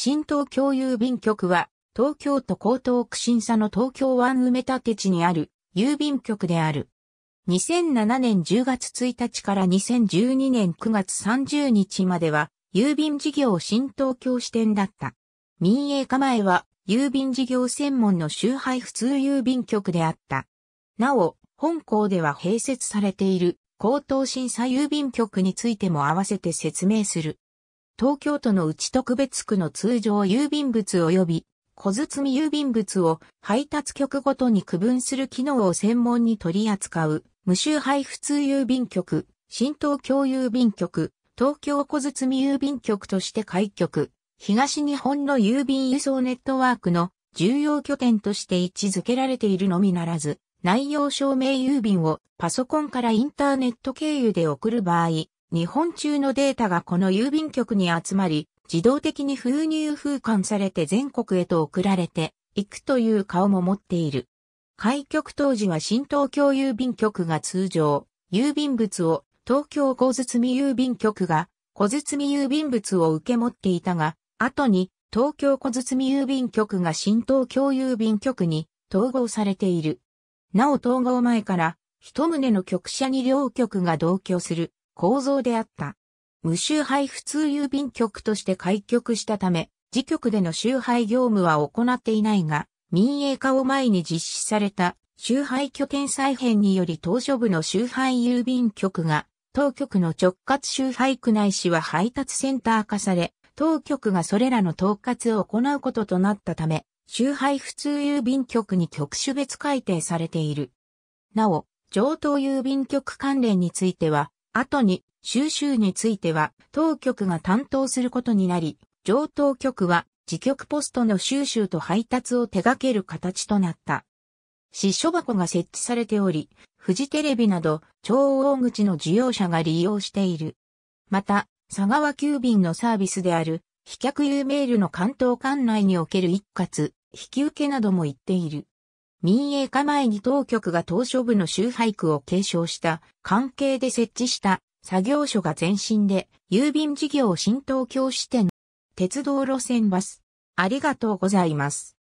新東京郵便局は、東京都江東区審査の東京湾埋め立て地にある郵便局である。2007年10月1日から2012年9月30日までは、郵便事業新東京支店だった。民営化前は、郵便事業専門の周配普通郵便局であった。なお、本校では併設されている、高等審査郵便局についても合わせて説明する。東京都の内特別区の通常郵便物及び小包郵便物を配達局ごとに区分する機能を専門に取り扱う、無臭配布通郵便局、新東京郵便局、東京小包郵便局として開局、東日本の郵便輸送ネットワークの重要拠点として位置づけられているのみならず、内容証明郵便をパソコンからインターネット経由で送る場合、日本中のデータがこの郵便局に集まり、自動的に封入封管されて全国へと送られていくという顔も持っている。開局当時は新東京郵便局が通常、郵便物を東京小包郵便局が小包郵便物を受け持っていたが、後に東京小包郵便局が新東京郵便局に統合されている。なお統合前から一棟の局舎に両局が同居する構造であった。無集配普通郵便局として開局したため、自局での集配業務は行っていないが、民営化を前に実施された集配拠点再編により当初部の集配郵便局が、当局の直轄集配区内市は配達センター化され、当局がそれらの統括を行うこととなったため、集配普通郵便局に局種別改定されている。なお、上等郵便局関連については、後に収集については当局が担当することになり、上等局は自局ポストの収集と配達を手掛ける形となった。支所箱が設置されており、フジテレビなど超大口の事業者が利用している。また、佐川急便のサービスである、飛脚 u メールの関東管内における一括、引き受けなども言っている。民営化前に当局が当初部の周廃区を継承した関係で設置した作業所が前身で郵便事業新東京支店鉄道路線バスありがとうございます。